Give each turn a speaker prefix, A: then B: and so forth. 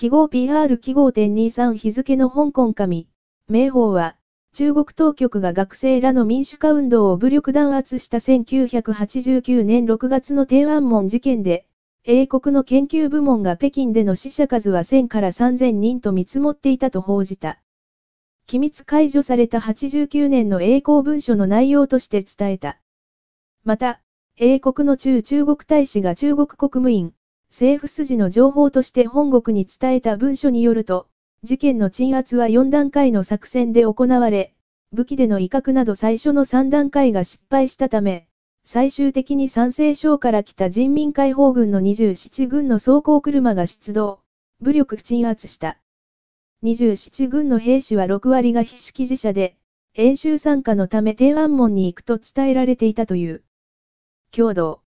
A: 記号 PR 記号点23日付の香港紙、明報は、中国当局が学生らの民主化運動を武力弾圧した1989年6月の天安門事件で、英国の研究部門が北京での死者数は1000から3000人と見積もっていたと報じた。機密解除された89年の英公文書の内容として伝えた。また、英国の駐中国大使が中国国務院、政府筋の情報として本国に伝えた文書によると、事件の鎮圧は4段階の作戦で行われ、武器での威嚇など最初の3段階が失敗したため、最終的に賛成省から来た人民解放軍の27軍の装甲車が出動、武力鎮圧した。27軍の兵士は6割が非識字者で、演習参加のため天安門に行くと伝えられていたという。共同。